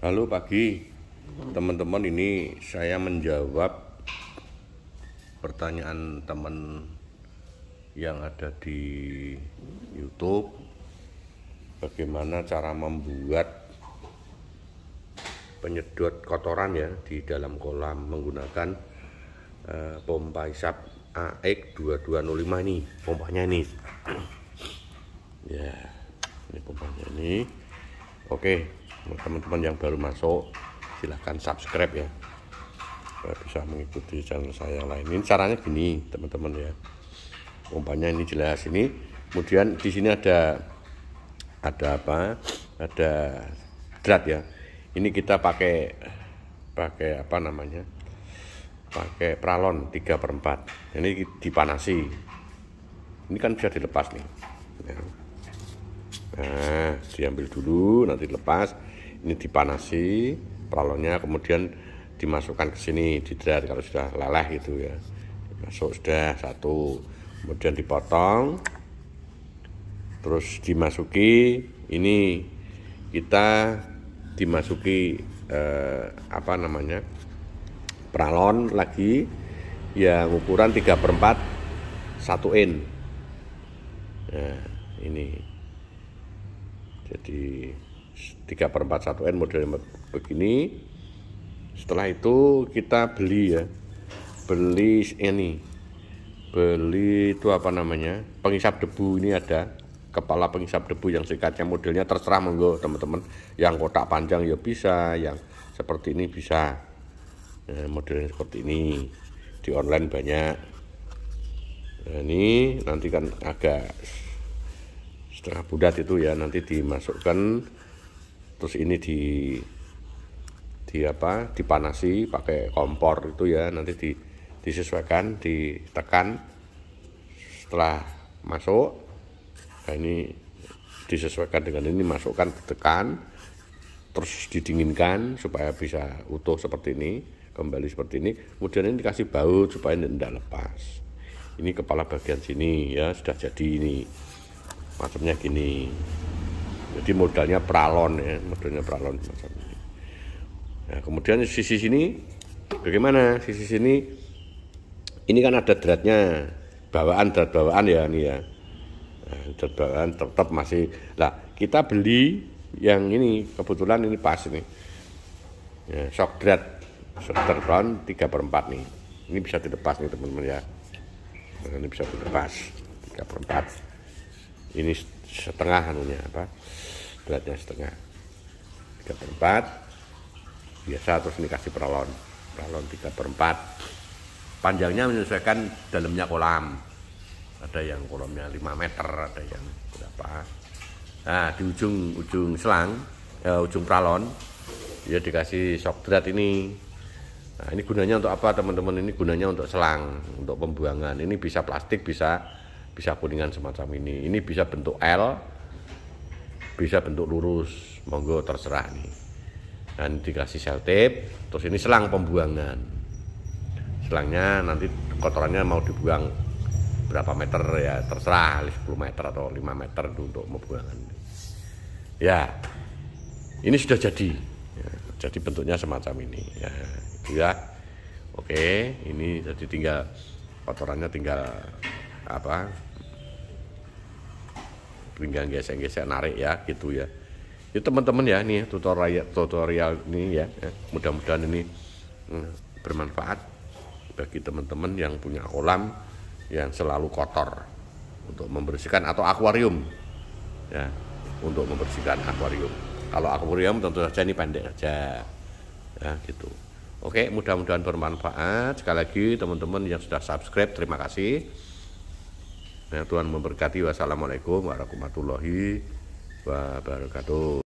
Halo pagi teman-teman ini saya menjawab pertanyaan teman yang ada di YouTube bagaimana cara membuat penyedot kotoran ya di dalam kolam menggunakan uh, pompa isap AX 2205 ini pompanya ini ya ini pompanya ini oke teman-teman yang baru masuk silahkan subscribe ya supaya bisa mengikuti channel saya lain ini caranya gini teman-teman ya umpannya ini jelas ini kemudian di sini ada ada apa ada drat ya ini kita pakai pakai apa namanya pakai pralon 3 per 4 ini dipanasi ini kan bisa dilepas nih ya. Nah, diambil dulu, nanti lepas. Ini dipanasi pralonnya kemudian dimasukkan ke sini, didrat kalau sudah leleh gitu ya. Masuk sudah satu, kemudian dipotong, terus dimasuki. Ini kita dimasuki eh, apa namanya pralon lagi yang ukuran 3 per 4 1 in nah ini jadi 3 per 4 1N modelnya begini setelah itu kita beli ya beli ini beli itu apa namanya pengisap debu ini ada kepala pengisap debu yang sikatnya modelnya terserah monggo teman-teman yang kotak panjang ya bisa yang seperti ini bisa nah, modelnya seperti ini di online banyak nah, ini nanti kan agak setengah bulat itu ya nanti dimasukkan terus ini di di apa dipanasi pakai kompor itu ya nanti di disesuaikan ditekan setelah masuk nah ini disesuaikan dengan ini masukkan ditekan terus didinginkan supaya bisa utuh seperti ini kembali seperti ini kemudian ini dikasih baut supaya tidak lepas ini kepala bagian sini ya sudah jadi ini macamnya gini jadi modalnya pralon ya modalnya pralon macam ini nah, kemudian sisi sini bagaimana sisi sini ini kan ada dratnya bawaan drat bawaan ya ini ya nah, drat bawaan tetap masih lah kita beli yang ini kebetulan ini pas ini ya, shock drat shock drat per 4 nih ini bisa dilepas nih teman-teman ya ini bisa dilepas 3 per 4 ini setengah anunya apa beratnya setengah tiga perempat biasa terus ini kasih peralon peralon tiga perempat panjangnya menyesuaikan dalamnya kolam ada yang kolamnya lima meter ada yang berapa nah di ujung ujung selang eh, ujung peralon dia dikasih shock drat ini nah ini gunanya untuk apa teman-teman ini gunanya untuk selang untuk pembuangan ini bisa plastik bisa bisa kuningan semacam ini ini bisa bentuk L bisa bentuk lurus monggo terserah nih dan dikasih sel tape terus ini selang pembuangan selangnya nanti kotorannya mau dibuang berapa meter ya terserah 10 meter atau 5 meter untuk pembuangan ya ini sudah jadi ya, jadi bentuknya semacam ini ya itu ya oke ini jadi tinggal kotorannya tinggal apa pinggang gesek-gesek narik ya gitu ya itu ya, teman-teman ya nih ya, tutorial tutorial ini ya, ya. mudah-mudahan ini eh, bermanfaat bagi teman-teman yang punya kolam yang selalu kotor untuk membersihkan atau akuarium ya untuk membersihkan akuarium kalau akuarium tentu saja ini pendek aja ya gitu oke mudah-mudahan bermanfaat sekali lagi teman-teman yang sudah subscribe terima kasih Ya Tuhan memberkati. Wassalamualaikum warahmatullahi wabarakatuh.